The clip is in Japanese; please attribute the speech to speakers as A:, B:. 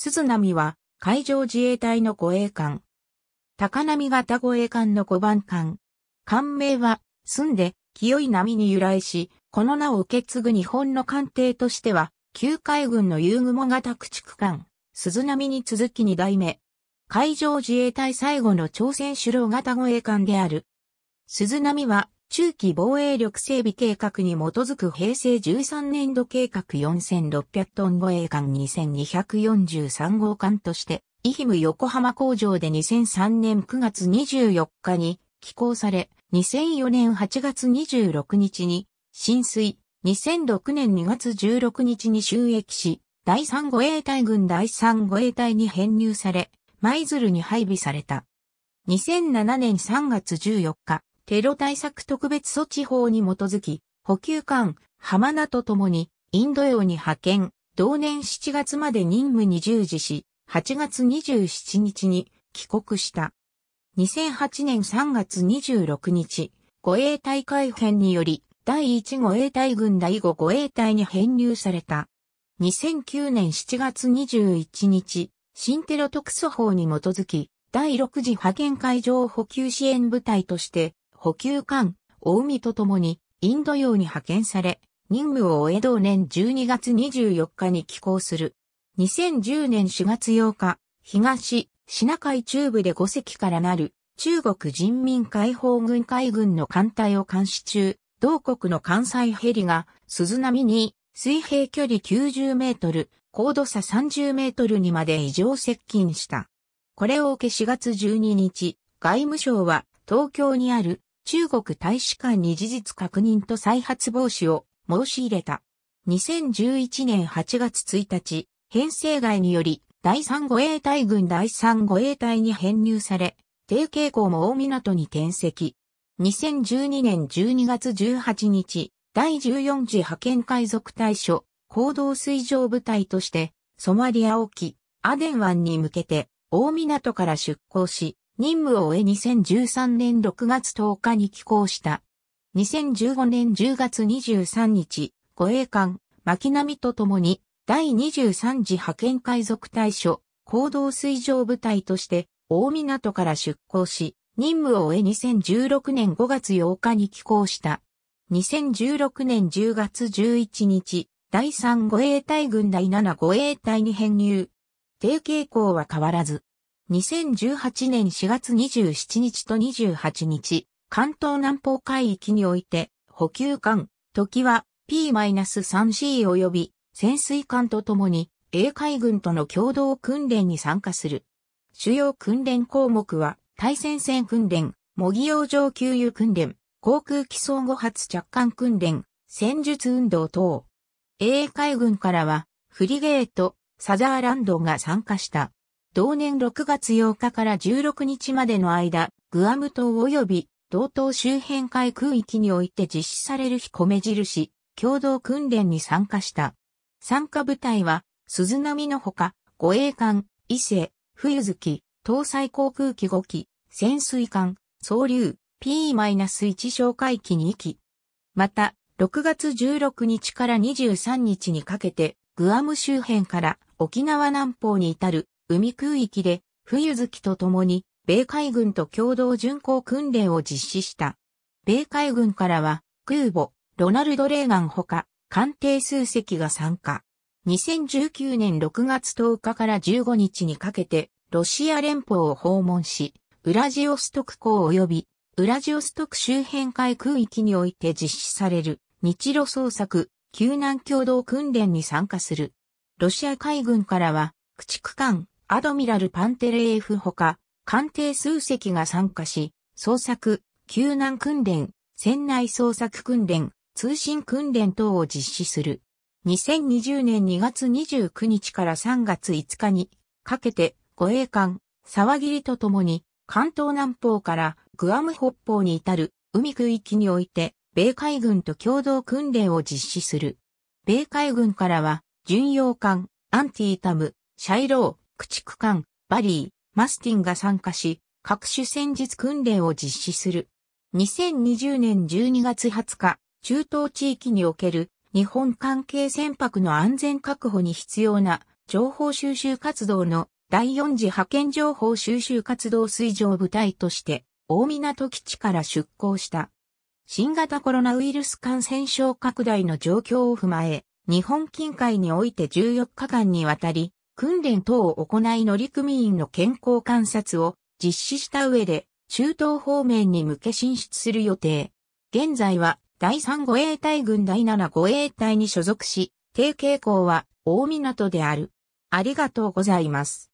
A: 鈴波は海上自衛隊の護衛艦。高波型護衛艦の5番艦。艦名は、澄んで、清い波に由来し、この名を受け継ぐ日本の艦艇としては、旧海軍の遊雲型駆逐艦、鈴波に続き2代目。海上自衛隊最後の朝鮮首脳型護衛艦である。鈴波は中期防衛力整備計画に基づく平成13年度計画4600トン護衛艦2243号艦として、イヒム横浜工場で2003年9月24日に寄港され、2004年8月26日に浸水、2006年2月16日に収益し、第3護衛隊軍第3護衛隊に編入され、舞鶴に配備された。2007年3月14日、テロ対策特別措置法に基づき、補給艦、浜名と共に、インド洋に派遣、同年7月まで任務に従事し、8月27日に帰国した。2008年3月26日、護衛隊改編により、第1護衛隊軍第5護衛隊に編入された。2009年7月21日、新テロ特措法に基づき、第6次派遣会場補給支援部隊として、補給艦、大海と共に、インド洋に派遣され、任務を終え同年12月24日に寄港する。2010年4月8日、東、シナ海中部で5隻からなる、中国人民解放軍海軍の艦隊を監視中、同国の艦載ヘリが、鈴波に、水平距離90メートル、高度差30メートルにまで異常接近した。これを受け4月12日、外務省は東京にある中国大使館に事実確認と再発防止を申し入れた。2011年8月1日、編成外により、第3護衛隊軍第3護衛隊に編入され、低傾向も大港に転籍。2012年12月18日、第14次派遣海賊対処、行動水上部隊として、ソマリア沖、アデン湾に向けて、大港から出港し、任務を終え2013年6月10日に寄港した。2015年10月23日、護衛艦、巻並と共に、第23次派遣海賊対処、行動水上部隊として、大港から出港し、任務を終え2016年5月8日に寄港した。2016年10月11日、第3護衛隊軍第7護衛隊に編入。低傾向は変わらず、2018年4月27日と28日、関東南方海域において、補給艦、時は P-3C 及び潜水艦とともに、英海軍との共同訓練に参加する。主要訓練項目は、対戦線訓練、模擬洋上給油訓練、航空機装後発着艦訓練、戦術運動等。英海軍からは、フリゲート、サザーランドが参加した。同年6月8日から16日までの間、グアム島及び同島周辺海空域において実施される日米印、共同訓練に参加した。参加部隊は、鈴波のほか、護衛艦、伊勢、冬月、搭載航空機5機、潜水艦、総流、P-1 哨戒機2機。また、6月16日から23日にかけて、グアム周辺から沖縄南方に至る海空域で、冬月と共に、米海軍と共同巡航訓練を実施した。米海軍からは、空母、ロナルド・レーガンほか、艦艇数隻が参加。2019年6月10日から15日にかけて、ロシア連邦を訪問し、ウラジオストク港及び、ウラジオストク周辺海空域において実施される、日露捜索、救難共同訓練に参加する。ロシア海軍からは、駆逐艦、アドミラル・パンテレエフほか、艦艇数隻が参加し、捜索、救難訓練、船内捜索訓練、通信訓練等を実施する。2020年2月29日から3月5日にかけて護衛艦、沢切とともに関東南方からグアム北方に至る海区域において米海軍と共同訓練を実施する。米海軍からは巡洋艦、アンティータム、シャイロー、駆逐艦、バリー、マスティンが参加し、各種戦術訓練を実施する。2020年12月20日、中東地域における日本関係船舶の安全確保に必要な情報収集活動の第4次派遣情報収集活動水上部隊として大港基地から出港した。新型コロナウイルス感染症拡大の状況を踏まえ、日本近海において14日間にわたり訓練等を行い乗組員の健康観察を実施した上で、中東方面に向け進出する予定。現在は、第3護衛隊軍第7護衛隊に所属し、定傾向は大港である。ありがとうございます。